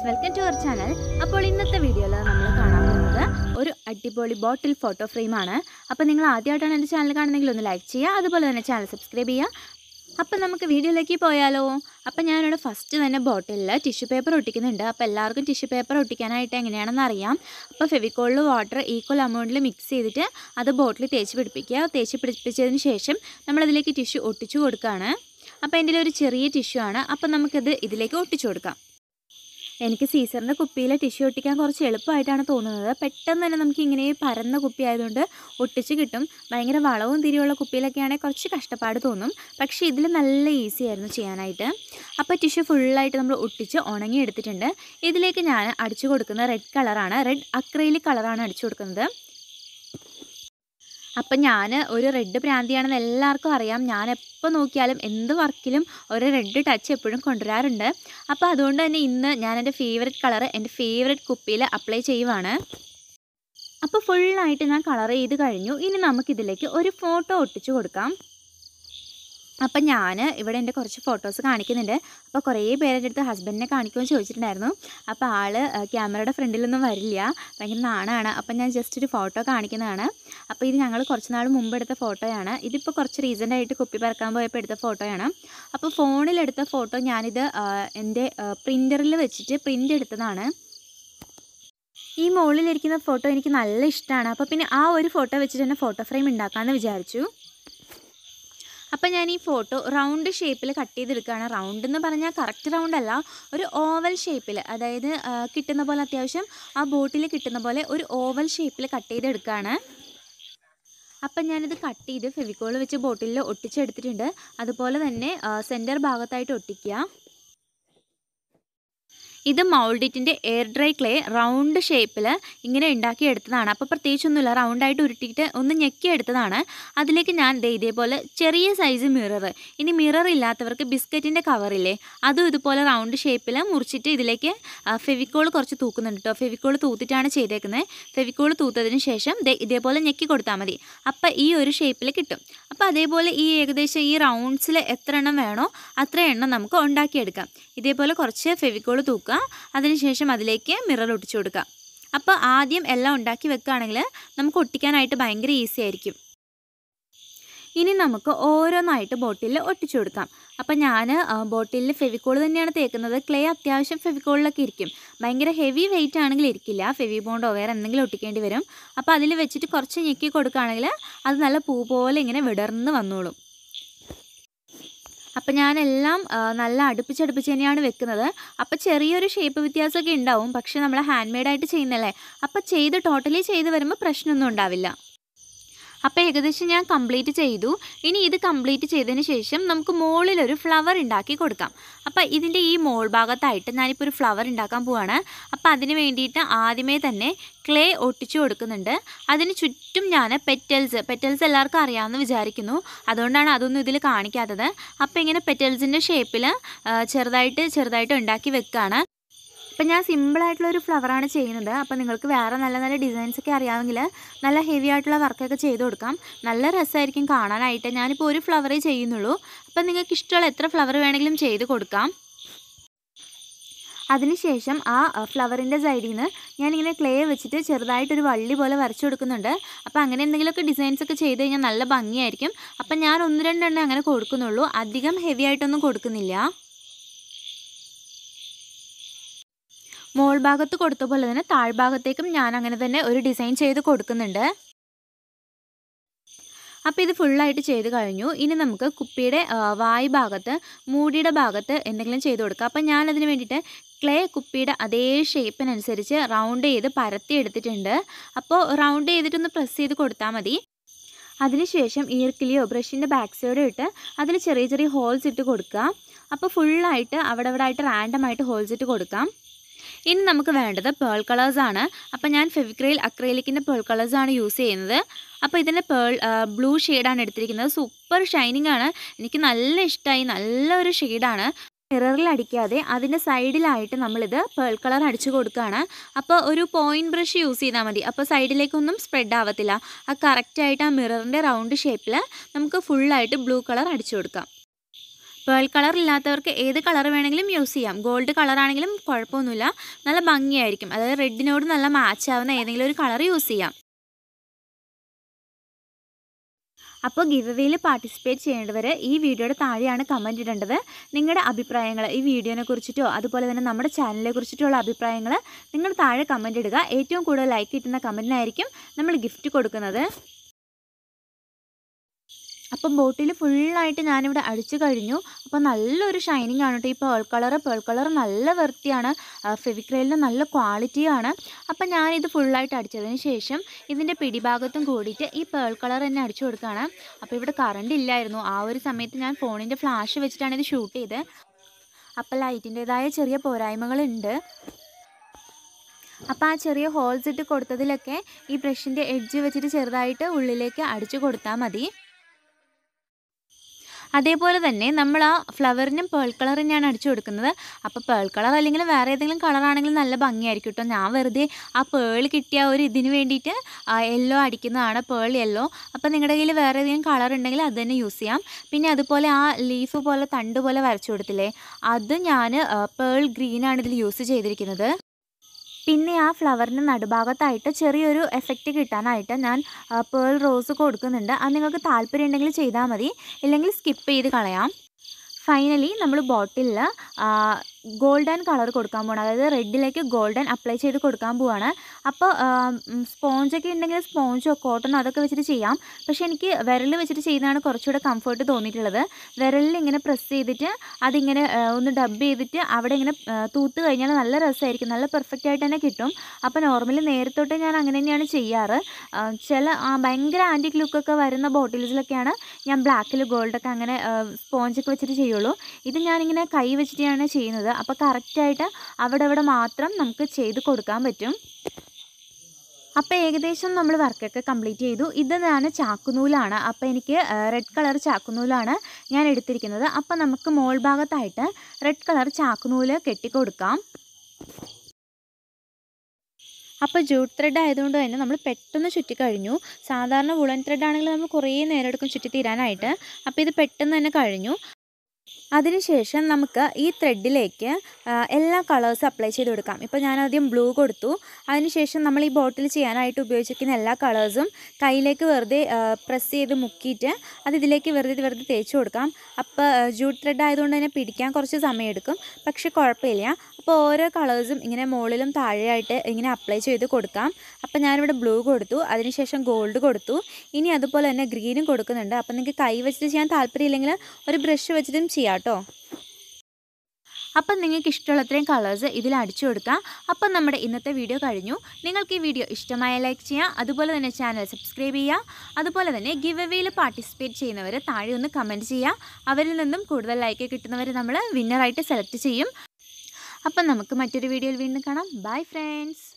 friends welcome to our channel അപ്പോൾ ഇന്നത്തെ വീഡിയോയിൽ നമ്മൾ കാണാൻ പോകുന്നത് ഒരു അടിപൊളി ബോട്ടിൽ ഫോട്ടോ ഫ്രെയിമാണ് അപ്പോൾ നിങ്ങൾ ആദ്യമായിട്ടാണ് എൻ്റെ ചാനൽ കാണുന്നെങ്കിൽ ഒന്ന് ലൈക്ക് ചെയ്യുക അതുപോലെ തന്നെ ചാനൽ സബ്സ്ക്രൈബ് ചെയ്യുക അപ്പം നമുക്ക് വീഡിയോയിലേക്ക് പോയാലോ അപ്പം ഞാനിവിടെ ഫസ്റ്റ് തന്നെ ബോട്ടിലിൽ ടിഷ്യൂ പേപ്പർ ഒട്ടിക്കുന്നുണ്ട് അപ്പോൾ എല്ലാവർക്കും ടിഷ്യൂ പേപ്പർ ഒട്ടിക്കാനായിട്ട് എങ്ങനെയാണെന്ന് അറിയാം അപ്പോൾ ഫെവിക്കോളിൽ വാട്ടർ ഈക്വൽ അമൗണ്ടിൽ മിക്സ് ചെയ്തിട്ട് അത് ബോട്ടിൽ തേച്ച് പിടിപ്പിക്കുക തേച്ച് പിടിപ്പിച്ചതിന് ശേഷം നമ്മളതിലേക്ക് ടിഷ്യൂ ഒട്ടിച്ചു കൊടുക്കുകയാണ് അപ്പോൾ എൻ്റെ ഒരു ചെറിയ ടിഷ്യൂ ആണ് അപ്പോൾ നമുക്കത് ഇതിലേക്ക് ഒട്ടിച്ചു കൊടുക്കാം എനിക്ക് സീസറിൻ്റെ കുപ്പിയിലെ ടിഷ്യൂ ഒട്ടിക്കാൻ കുറച്ച് എളുപ്പമായിട്ടാണ് തോന്നുന്നത് പെട്ടെന്ന് തന്നെ നമുക്ക് ഇങ്ങനെ പരന്ന കുപ്പി ആയതുകൊണ്ട് ഒട്ടിച്ച് കിട്ടും ഭയങ്കര വളവും തിരിയുള്ള കുപ്പിയിലൊക്കെ ആണെങ്കിൽ കുറച്ച് കഷ്ടപ്പാട് തോന്നും പക്ഷേ ഇതിൽ നല്ല ഈസി ആയിരുന്നു ചെയ്യാനായിട്ട് അപ്പോൾ ടിഷ്യൂ ഫുള്ളായിട്ട് നമ്മൾ ഒട്ടിച്ച് ഉണങ്ങിയെടുത്തിട്ടുണ്ട് ഇതിലേക്ക് ഞാൻ അടിച്ചു കൊടുക്കുന്ന റെഡ് കളറാണ് റെഡ് അക്രൈലിക് കളറാണ് അടിച്ചു കൊടുക്കുന്നത് അപ്പം ഞാൻ ഒരു റെഡ് പ്രാന്തിയാണെന്ന് എല്ലാവർക്കും അറിയാം ഞാൻ എപ്പോൾ നോക്കിയാലും എന്ത് വർക്കിലും ഒരു റെഡ് ടച്ച് എപ്പോഴും കൊണ്ടുവരാറുണ്ട് അപ്പോൾ അതുകൊണ്ട് തന്നെ ഇന്ന് ഞാൻ എൻ്റെ ഫേവററ്റ് കളർ എൻ്റെ ഫേവററ്റ് കുപ്പിയിൽ അപ്ലൈ ചെയ്യുവാണ് അപ്പോൾ ഫുള്ളായിട്ട് ഞാൻ കളർ ചെയ്ത് കഴിഞ്ഞു ഇനി നമുക്കിതിലേക്ക് ഒരു ഫോട്ടോ ഒട്ടിച്ചു കൊടുക്കാം അപ്പം ഞാൻ ഇവിടെ എൻ്റെ കുറച്ച് ഫോട്ടോസ് കാണിക്കുന്നുണ്ട് അപ്പോൾ കുറേ പേരുടെ അടുത്ത് ഹസ്ബൻഡിനെ കാണിക്കുമെന്ന് ചോദിച്ചിട്ടുണ്ടായിരുന്നു അപ്പോൾ ആൾ ക്യാമറയുടെ ഫ്രണ്ടിലൊന്നും വരില്ല ഭയങ്കര നാണാണ് അപ്പം ഞാൻ ജസ്റ്റ് ഒരു ഫോട്ടോ കാണിക്കുന്നതാണ് അപ്പോൾ ഇത് ഞങ്ങൾ കുറച്ച് നാൾ മുമ്പ് എടുത്ത ഫോട്ടോയാണ് ഇതിപ്പോൾ കുറച്ച് ആയിട്ട് കുപ്പി പറക്കാൻ പോയപ്പോൾ എടുത്ത ഫോട്ടോയാണ് അപ്പോൾ ഫോണിലെടുത്ത ഫോട്ടോ ഞാനിത് എൻ്റെ പ്രിൻ്ററിൽ വെച്ചിട്ട് പ്രിൻ്റ് എടുത്തതാണ് ഈ മുകളിലിരിക്കുന്ന ഫോട്ടോ എനിക്ക് നല്ല ഇഷ്ടമാണ് അപ്പോൾ പിന്നെ ആ ഒരു ഫോട്ടോ വെച്ചിട്ട് തന്നെ ഫോട്ടോ ഫ്രെയിം ഉണ്ടാക്കാമെന്ന് വിചാരിച്ചു അപ്പോൾ ഞാൻ ഈ ഫോട്ടോ റൗണ്ട് ഷേപ്പിൽ കട്ട് ചെയ്തെടുക്കുകയാണ് റൗണ്ട് എന്ന് പറഞ്ഞാൽ കറക്റ്റ് റൗണ്ട് അല്ല ഒരു ഓവൽ ഷേപ്പിൽ അതായത് കിട്ടുന്ന പോലെ അത്യാവശ്യം ആ ബോട്ടിൽ കിട്ടുന്ന പോലെ ഒരു ഓവൽ ഷേപ്പിൽ കട്ട് ചെയ്തെടുക്കുകയാണ് അപ്പം ഞാനിത് കട്ട് ചെയ്ത് ഫെവിക്കോൾ വെച്ച് ബോട്ടിലിൽ ഒട്ടിച്ചെടുത്തിട്ടുണ്ട് അതുപോലെ തന്നെ സെൻറ്റർ ഭാഗത്തായിട്ട് ഒട്ടിക്കുക ഇത് മൗൾഡിറ്റിൻ്റെ എയർ ഡ്രൈ ക്ലേ റൗണ്ട് ഷേപ്പിൽ ഇങ്ങനെ ഉണ്ടാക്കി എടുത്തതാണ് അപ്പോൾ പ്രത്യേകിച്ചൊന്നുമില്ല റൗണ്ടായിട്ട് ഉരുട്ടിയിട്ട് ഒന്ന് ഞെക്കി എടുത്തതാണ് അതിലേക്ക് ഞാൻ ഇതേപോലെ ചെറിയ സൈസ് മിറർ ഇനി മിറർ ഇല്ലാത്തവർക്ക് ബിസ്ക്കറ്റിൻ്റെ കവറില്ലേ അതും ഇതുപോലെ റൗണ്ട് ഷേപ്പിൽ മുറിച്ചിട്ട് ഇതിലേക്ക് ഫെവിക്കോൾ കുറച്ച് തൂക്കുന്നുണ്ട് കേട്ടോ ഫെവിക്കോൾ തൂത്തിട്ടാണ് ചെയ്തേക്കുന്നത് ഫെവിക്കോൾ തൂത്തതിന് ശേഷം ഇതേപോലെ ഞെക്കി കൊടുത്താൽ മതി അപ്പോൾ ഈ ഒരു ഷേപ്പിൽ കിട്ടും അപ്പോൾ അതേപോലെ ഈ ഏകദേശം ഈ റൗണ്ട്സിൽ എത്ര എണ്ണം വേണോ അത്ര എണ്ണം നമുക്ക് ഉണ്ടാക്കിയെടുക്കാം ഇതേപോലെ കുറച്ച് ഫെവിക്കോൾ തൂക്കുക അതിനുശേഷം അതിലേക്ക് മിറർ ഒട്ടിച്ചു കൊടുക്കുക അപ്പോൾ ആദ്യം എല്ലാം ഉണ്ടാക്കി വെക്കുകയാണെങ്കിൽ നമുക്ക് ഒട്ടിക്കാനായിട്ട് ഭയങ്കര ഈസി ആയിരിക്കും ഇനി നമുക്ക് ഓരോന്നായിട്ട് ബോട്ടിലിൽ ഒട്ടിച്ചു കൊടുക്കാം അപ്പം ഞാൻ ബോട്ടിലിൽ ഫെവിക്കോൾ തന്നെയാണ് തേക്കുന്നത് ക്ലേ അത്യാവശ്യം ഫെവിക്കോളിലൊക്കെ ഇരിക്കും ഭയങ്കര ഹെവി വെയിറ്റ് ആണെങ്കിൽ ഇരിക്കില്ല ഫെവി ബോണ്ടോ വേറെ എന്തെങ്കിലും ഒട്ടിക്കേണ്ടി വരും അപ്പോൾ അതിൽ വെച്ചിട്ട് കുറച്ച് ഞെക്കി കൊടുക്കുകയാണെങ്കിൽ അത് നല്ല പൂ പോലെ ഇങ്ങനെ വിടർന്ന് വന്നോളും അപ്പോൾ ഞാനെല്ലാം നല്ല അടുപ്പിച്ചടുപ്പിച്ച് തന്നെയാണ് വെക്കുന്നത് അപ്പോൾ ചെറിയൊരു ഷേപ്പ് വ്യത്യാസമൊക്കെ ഉണ്ടാവും പക്ഷേ നമ്മൾ ഹാൻഡ് മെയ്ഡായിട്ട് ചെയ്യുന്നല്ലേ അപ്പോൾ ചെയ്ത് ടോട്ടലി ചെയ്ത് വരുമ്പോൾ പ്രശ്നമൊന്നും ഉണ്ടാവില്ല അപ്പോൾ ഏകദേശം ഞാൻ കംപ്ലീറ്റ് ചെയ്തു ഇനി ഇത് കംപ്ലീറ്റ് ചെയ്തതിന് ശേഷം നമുക്ക് മുകളിലൊരു ഫ്ലവർ ഉണ്ടാക്കി കൊടുക്കാം അപ്പോൾ ഇതിൻ്റെ ഈ മോൾ ഭാഗത്തായിട്ട് ഞാനിപ്പോൾ ഒരു ഫ്ലവർ ഉണ്ടാക്കാൻ പോവാണ് അപ്പോൾ അതിന് വേണ്ടിയിട്ട് ആദ്യമേ തന്നെ ക്ലേ ഒട്ടിച്ചു കൊടുക്കുന്നുണ്ട് അതിന് ചുറ്റും ഞാൻ പെറ്റൽസ് പെറ്റൽസ് എല്ലാവർക്കും അറിയാമെന്ന് വിചാരിക്കുന്നു അതുകൊണ്ടാണ് അതൊന്നും ഇതിൽ കാണിക്കാത്തത് അപ്പോൾ ഇങ്ങനെ പെറ്റൽസിൻ്റെ ഷേപ്പിൽ ചെറുതായിട്ട് ചെറുതായിട്ട് ഉണ്ടാക്കി വെക്കുകയാണ് അപ്പം ഞാൻ സിമ്പിളായിട്ടുള്ളൊരു ഫ്ലവറാണ് ചെയ്യുന്നത് അപ്പോൾ നിങ്ങൾക്ക് വേറെ നല്ല നല്ല ഡിസൈൻസ് ഒക്കെ അറിയാമെങ്കിൽ നല്ല ഹെവി ആയിട്ടുള്ള വർക്കൊക്കെ ചെയ്ത് കൊടുക്കാം നല്ല രസമായിരിക്കും കാണാനായിട്ട് ഞാനിപ്പോൾ ഒരു ഫ്ലവറേ ചെയ്യുന്നുള്ളൂ അപ്പം നിങ്ങൾക്ക് ഇഷ്ടമുള്ള എത്ര ഫ്ലവർ വേണമെങ്കിലും ചെയ്ത് കൊടുക്കാം അതിനുശേഷം ആ ഫ്ലവറിൻ്റെ സൈഡിൽ നിന്ന് ഞാനിങ്ങനെ ക്ലേ വെച്ചിട്ട് ചെറുതായിട്ടൊരു വള്ളി പോലെ വരച്ചു കൊടുക്കുന്നുണ്ട് അപ്പോൾ അങ്ങനെ എന്തെങ്കിലുമൊക്കെ ഡിസൈൻസ് ഒക്കെ ചെയ്ത് കഴിഞ്ഞാൽ നല്ല ഭംഗിയായിരിക്കും അപ്പം ഞാൻ ഒന്ന് രണ്ടെണ്ണം അങ്ങനെ കൊടുക്കുന്നുള്ളൂ അധികം ഹെവി ആയിട്ടൊന്നും കൊടുക്കുന്നില്ല മോൾ ഭാഗത്ത് കൊടുത്ത പോലെ തന്നെ താഴ്ഭാഗത്തേക്കും ഞാൻ അങ്ങനെ തന്നെ ഒരു ഡിസൈൻ ചെയ്ത് കൊടുക്കുന്നുണ്ട് അപ്പോൾ ഇത് ഫുള്ളായിട്ട് ചെയ്ത് കഴിഞ്ഞു ഇനി നമുക്ക് കുപ്പിയുടെ വായ് ഭാഗത്ത് മൂടിയുടെ ഭാഗത്ത് എന്തെങ്കിലും ചെയ്ത് കൊടുക്കാം അപ്പോൾ ഞാനതിന് വേണ്ടിയിട്ട് ക്ലേ കുപ്പിയുടെ അതേ ഷേപ്പിനനുസരിച്ച് റൗണ്ട് ചെയ്ത് പരത്തി എടുത്തിട്ടുണ്ട് അപ്പോൾ റൗണ്ട് ചെയ്തിട്ടൊന്ന് പ്രസ് ചെയ്ത് കൊടുത്താൽ മതി അതിനുശേഷം ഈർക്കിലിയോ ബ്രഷിൻ്റെ ബാക്ക് സൈഡോ ഇട്ട് അതിൽ ചെറിയ ചെറിയ ഹോൾസ് ഇട്ട് കൊടുക്കുക അപ്പോൾ ഫുള്ളായിട്ട് അവിടെ ഇവിടെ ആയിട്ട് റാൻഡമായിട്ട് ഹോൾസ് ഇട്ട് കൊടുക്കാം ഇനി നമുക്ക് വേണ്ടത് പേൾ കളേഴ്സാണ് അപ്പോൾ ഞാൻ ഫെവിക്രയിൽ അക്രൈലിക്കിൻ്റെ പേൾ കളേഴ്സാണ് യൂസ് ചെയ്യുന്നത് അപ്പോൾ ഇതിൻ്റെ പേൾ ബ്ലൂ ഷെയ്ഡാണ് എടുത്തിരിക്കുന്നത് സൂപ്പർ ഷൈനിങ് ആണ് എനിക്ക് നല്ല ഇഷ്ടമായി നല്ലൊരു ഷെയ്ഡാണ് മിററിൽ അടിക്കാതെ അതിൻ്റെ സൈഡിലായിട്ട് നമ്മളിത് പേൾ കളർ അടിച്ചു കൊടുക്കുകയാണ് അപ്പോൾ ഒരു പോയിൻറ്റ് ബ്രഷ് യൂസ് ചെയ്താൽ മതി അപ്പോൾ സൈഡിലേക്കൊന്നും സ്പ്രെഡ് ആവത്തില്ല ആ കറക്റ്റായിട്ട് ആ മിററിൻ്റെ റൗണ്ട് ഷേപ്പിൽ നമുക്ക് ഫുള്ളായിട്ട് ബ്ലൂ കളർ അടിച്ചു കൊടുക്കാം പേൾ കളർ ഇല്ലാത്തവർക്ക് ഏത് കളർ വേണമെങ്കിലും യൂസ് ചെയ്യാം ഗോൾഡ് കളർ ആണെങ്കിലും കുഴപ്പമൊന്നുമില്ല നല്ല ഭംഗിയായിരിക്കും അതായത് റെഡിനോട് നല്ല മാച്ച് ആവുന്ന ഏതെങ്കിലും ഒരു കളർ യൂസ് ചെയ്യാം അപ്പോൾ ഗിവവേയിൽ പാർട്ടിസിപ്പേറ്റ് ചെയ്യേണ്ടവർ ഈ വീഡിയോയുടെ താഴെയാണ് കമൻറ്റ് ഇടേണ്ടത് നിങ്ങളുടെ അഭിപ്രായങ്ങൾ ഈ വീഡിയോനെ കുറിച്ചിട്ടോ അതുപോലെ തന്നെ നമ്മുടെ ചാനലിനെ കുറിച്ചിട്ടുള്ള അഭിപ്രായങ്ങൾ നിങ്ങൾ താഴെ കമൻറ്റ് ഇടുക ഏറ്റവും കൂടുതൽ ലൈക്ക് കിട്ടുന്ന കമൻറ്റിനായിരിക്കും നമ്മൾ ഗിഫ്റ്റ് കൊടുക്കുന്നത് അപ്പം ബോട്ടിൽ ഫുള്ളായിട്ട് ഞാനിവിടെ അടിച്ചു കഴിഞ്ഞു അപ്പോൾ നല്ലൊരു ഷൈനിങ് ആണ് കേട്ടോ ഈ പേൾ കളറ് പേൾ കളർ നല്ല വൃത്തിയാണ് ഫെവിക്രൈലിന് നല്ല ക്വാളിറ്റിയാണ് അപ്പം ഞാനിത് ഫുള്ളായിട്ട് അടിച്ചതിന് ശേഷം ഇതിൻ്റെ പിടിഭാഗത്തും കൂടിയിട്ട് ഈ പേൾ കളർ തന്നെ അടിച്ചു കൊടുക്കുകയാണ് അപ്പോൾ ഇവിടെ കറണ്ട് ഇല്ലായിരുന്നു ആ ഒരു സമയത്ത് ഞാൻ ഫോണിൻ്റെ ഫ്ലാഷ് വെച്ചിട്ടാണ് ഇത് ഷൂട്ട് ചെയ്തത് അപ്പോൾ ലൈറ്റിൻ്റേതായ ചെറിയ പോരായ്മകളുണ്ട് അപ്പോൾ ആ ചെറിയ ഹോൾസ് ഇട്ട് കൊടുത്തതിലൊക്കെ ഈ ബ്രഷിൻ്റെ എഡ്ജ് വെച്ചിട്ട് ചെറുതായിട്ട് ഉള്ളിലേക്ക് അടിച്ചു കൊടുത്താൽ മതി അതേപോലെ തന്നെ നമ്മൾ ആ ഫ്ലവറിനും പേൾ കളറിനാണ് അടിച്ചു കൊടുക്കുന്നത് അപ്പോൾ പേൾ കളർ അല്ലെങ്കിൽ വേറെ ഏതെങ്കിലും കളറാണെങ്കിലും നല്ല ഭംഗിയായിരിക്കും കേട്ടോ ഞാൻ വെറുതെ ആ പേൾ കിട്ടിയ ഒരു ഇതിന് വേണ്ടിയിട്ട് യെല്ലോ അടിക്കുന്നതാണ് പേൾ യെല്ലോ അപ്പോൾ നിങ്ങളുടെ കയ്യിൽ വേറെ ഏതെങ്കിലും കളർ ഉണ്ടെങ്കിൽ അത് തന്നെ യൂസ് ചെയ്യാം പിന്നെ അതുപോലെ ആ ലീഫ് പോലെ തണ്ട് പോലെ വരച്ചു കൊടുത്തില്ലേ അത് ഞാൻ പേൾ ഗ്രീനാണ് ഇതിൽ യൂസ് ചെയ്തിരിക്കുന്നത് പിന്നെ ആ ഫ്ലവറിൻ്റെ നടുഭാഗത്തായിട്ട് ചെറിയൊരു എഫക്റ്റ് കിട്ടാനായിട്ട് ഞാൻ പേൾ റോസ് കൊടുക്കുന്നുണ്ട് അത് നിങ്ങൾക്ക് താല്പര്യം ഉണ്ടെങ്കിൽ ചെയ്താൽ മതി ഇല്ലെങ്കിൽ സ്കിപ്പ് ചെയ്ത് കളയാം ഫൈനലി നമ്മൾ ബോട്ടിലിൽ ഗോൾഡൻ കളർ കൊടുക്കാൻ പോവാണ് അതായത് റെഡിലേക്ക് ഗോൾഡൻ അപ്ലൈ ചെയ്ത് കൊടുക്കാൻ പോവാണ് അപ്പോൾ സ്പോഞ്ചൊക്കെ ഉണ്ടെങ്കിൽ സ്പോഞ്ചോ കോട്ടണോ അതൊക്കെ വെച്ചിട്ട് ചെയ്യാം പക്ഷേ എനിക്ക് വിരൽ വെച്ചിട്ട് ചെയ്യുന്നതാണ് കുറച്ചുകൂടെ കംഫർട്ട് തോന്നിയിട്ടുള്ളത് വിരലിൽ ഇങ്ങനെ പ്രസ് ചെയ്തിട്ട് അതിങ്ങനെ ഒന്ന് ഡബ് ചെയ്തിട്ട് അവിടെ ഇങ്ങനെ തൂത്ത് കഴിഞ്ഞാൽ നല്ല രസമായിരിക്കും നല്ല പെർഫെക്റ്റ് ആയിട്ട് തന്നെ കിട്ടും അപ്പോൾ നോർമലി നേരത്തോട്ട് ഞാൻ അങ്ങനെ തന്നെയാണ് ചെയ്യാറ് ചില ഭയങ്കര ആൻറ്റിക് ലുക്കൊക്കെ വരുന്ന ബോട്ടിൽസിലൊക്കെയാണ് ഞാൻ ബ്ലാക്കിൽ ഗോൾഡൊക്കെ അങ്ങനെ സ്പോഞ്ചൊക്കെ വെച്ചിട്ട് ചെയ്യുള്ളൂ ഇത് ഞാനിങ്ങനെ കൈ വെച്ചിട്ടാണ് ചെയ്യുന്നത് വരുന്നത് അപ്പോൾ കറക്റ്റായിട്ട് അവിടെ അവിടെ മാത്രം നമുക്ക് ചെയ്ത് കൊടുക്കാൻ പറ്റും അപ്പോൾ ഏകദേശം നമ്മൾ വർക്കൊക്കെ കംപ്ലീറ്റ് ചെയ്തു ഇതാണ് ചാക്കുനൂലാണ് അപ്പോൾ എനിക്ക് റെഡ് കളർ ചാക്കുനൂലാണ് ഞാൻ എടുത്തിരിക്കുന്നത് അപ്പോൾ നമുക്ക് മോൾ ഭാഗത്തായിട്ട് റെഡ് കളർ ചാക്കുനൂല് കെട്ടിക്കൊടുക്കാം അപ്പോൾ ജൂട്ട് ത്രെഡ് ആയതുകൊണ്ട് തന്നെ നമ്മൾ പെട്ടെന്ന് ചുറ്റിക്കഴിഞ്ഞു സാധാരണ വുളൻ ത്രെഡ് ആണെങ്കിൽ നമ്മൾ കുറേ നേരം എടുക്കും ചുറ്റി അപ്പോൾ ഇത് പെട്ടെന്ന് തന്നെ കഴിഞ്ഞു അതിനുശേഷം നമുക്ക് ഈ ത്രെഡിലേക്ക് എല്ലാ കളേഴ്സും അപ്ലൈ ചെയ്ത് കൊടുക്കാം ഇപ്പോൾ ആദ്യം ബ്ലൂ കൊടുത്തു അതിനുശേഷം നമ്മൾ ഈ ബോട്ടിൽ ചെയ്യാനായിട്ട് ഉപയോഗിച്ചിരിക്കുന്ന എല്ലാ കളേഴ്സും കയ്യിലേക്ക് വെറുതെ പ്രസ് ചെയ്ത് മുക്കിയിട്ട് അത് ഇതിലേക്ക് വെറുതെ വെറുതെ തേച്ച് കൊടുക്കാം അപ്പോൾ ജൂട്ട് ത്രെഡ് ആയതുകൊണ്ട് തന്നെ പിടിക്കാൻ കുറച്ച് സമയമെടുക്കും പക്ഷേ കുഴപ്പമില്ല അപ്പോൾ ഓരോ കളേഴ്സും ഇങ്ങനെ മുകളിലും താഴെയായിട്ട് ഇങ്ങനെ അപ്ലൈ ചെയ്ത് കൊടുക്കാം അപ്പോൾ ഞാനിവിടെ ബ്ലൂ കൊടുത്തു അതിനുശേഷം ഗോൾഡ് കൊടുത്തു ഇനി അതുപോലെ തന്നെ ഗ്രീനും കൊടുക്കുന്നുണ്ട് അപ്പോൾ നിങ്ങൾക്ക് കൈ വെച്ചിട്ട് ചെയ്യാൻ താല്പര്യമില്ലെങ്കിൽ ഒരു ബ്രഷ് വെച്ചിട്ടും ചെയ്യാം കേട്ടോ അപ്പം നിങ്ങൾക്ക് ഇഷ്ടമുള്ള അത്രയും കളേഴ്സ് ഇതിൽ അടിച്ചു കൊടുക്കാം അപ്പം നമ്മുടെ ഇന്നത്തെ വീഡിയോ കഴിഞ്ഞു നിങ്ങൾക്ക് ഈ വീഡിയോ ഇഷ്ടമായ ലൈക്ക് ചെയ്യാം അതുപോലെ തന്നെ ചാനൽ സബ്സ്ക്രൈബ് ചെയ്യുക അതുപോലെ തന്നെ ഗിവ് എവേയിൽ പാർട്ടിസിപ്പേറ്റ് ചെയ്യുന്നവർ താഴെ ഒന്ന് കമൻറ്റ് ചെയ്യുക അവരിൽ നിന്നും കൂടുതൽ ലൈക്ക് കിട്ടുന്നവർ നമ്മൾ വിന്നറായിട്ട് സെലക്ട് ചെയ്യും അപ്പം നമുക്ക് മറ്റൊരു വീഡിയോയിൽ വീണ്ടും കാണാം ബൈ ഫ്രണ്ട്സ്